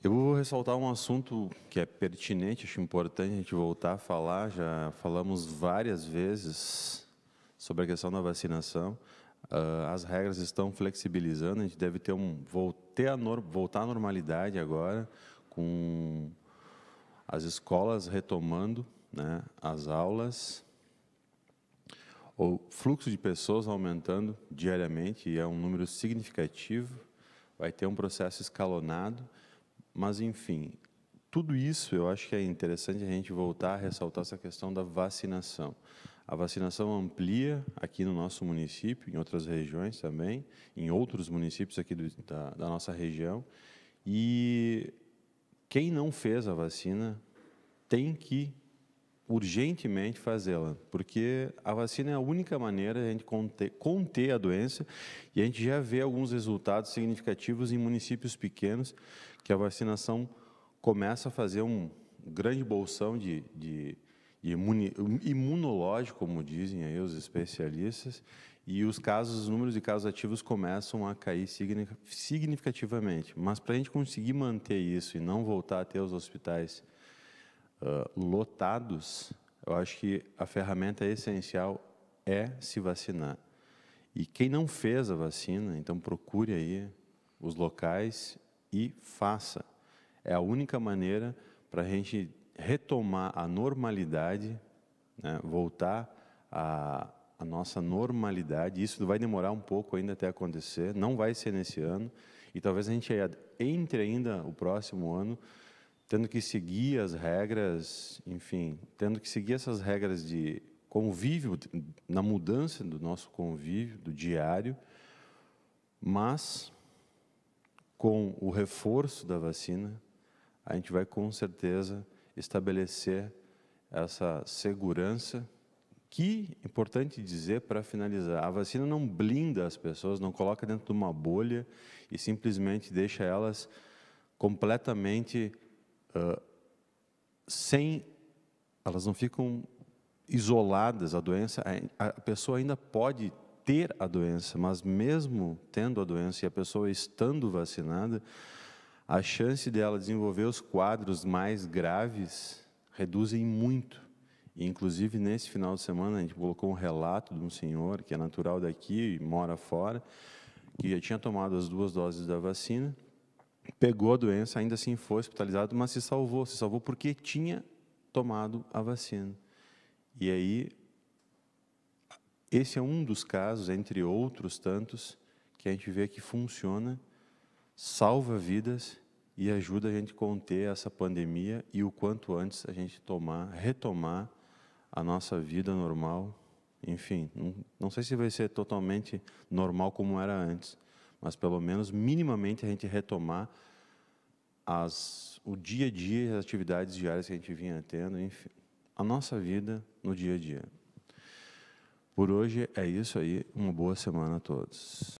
Eu vou ressaltar um assunto que é pertinente, acho importante a gente voltar a falar. Já falamos várias vezes sobre a questão da vacinação. Uh, as regras estão flexibilizando, a gente deve ter um voltar, voltar à normalidade agora, com as escolas retomando né, as aulas, o fluxo de pessoas aumentando diariamente, e é um número significativo. Vai ter um processo escalonado mas, enfim, tudo isso eu acho que é interessante a gente voltar a ressaltar essa questão da vacinação. A vacinação amplia aqui no nosso município, em outras regiões também, em outros municípios aqui do, da, da nossa região. E quem não fez a vacina tem que urgentemente fazê-la, porque a vacina é a única maneira de a gente conter, conter a doença e a gente já vê alguns resultados significativos em municípios pequenos que a vacinação começa a fazer um grande bolsão de, de, de imuni, imunológico, como dizem aí os especialistas, e os casos, os números de casos ativos começam a cair significativamente. Mas para a gente conseguir manter isso e não voltar até os hospitais ah, lotados, eu acho que a ferramenta essencial é se vacinar. E quem não fez a vacina, então procure aí os locais e faça. É a única maneira para a gente retomar a normalidade, né, voltar à, nossa normalidade. Isso vai demorar um pouco ainda até acontecer, não vai ser nesse ano. E talvez a gente entre ainda o próximo ano tendo que seguir as regras, enfim, tendo que seguir essas regras de convívio, na mudança do nosso convívio, do diário, mas com o reforço da vacina, a gente vai com certeza estabelecer essa segurança que, importante dizer para finalizar, a vacina não blinda as pessoas, não coloca dentro de uma bolha e simplesmente deixa elas completamente ah, sem, elas não ficam isoladas a doença, a, a pessoa ainda pode ter a doença, mas mesmo tendo a doença e a pessoa estando vacinada, a chance dela desenvolver os quadros mais graves reduzem muito. E, inclusive, nesse final de semana, a gente colocou um relato de um senhor que é natural daqui e mora fora, que já tinha tomado as duas doses da vacina pegou a doença, ainda assim foi hospitalizado, mas se salvou. Se salvou porque tinha tomado a vacina. E aí, esse é um dos casos, entre outros tantos, que a gente vê que funciona, salva vidas e ajuda a gente a conter essa pandemia e o quanto antes a gente tomar, retomar a nossa vida normal. Enfim, não, não sei se vai ser totalmente normal como era antes, mas pelo menos minimamente a gente retomar as, o dia a dia, as atividades diárias que a gente vinha tendo, enfim, a nossa vida no dia a dia. Por hoje é isso aí, uma boa semana a todos.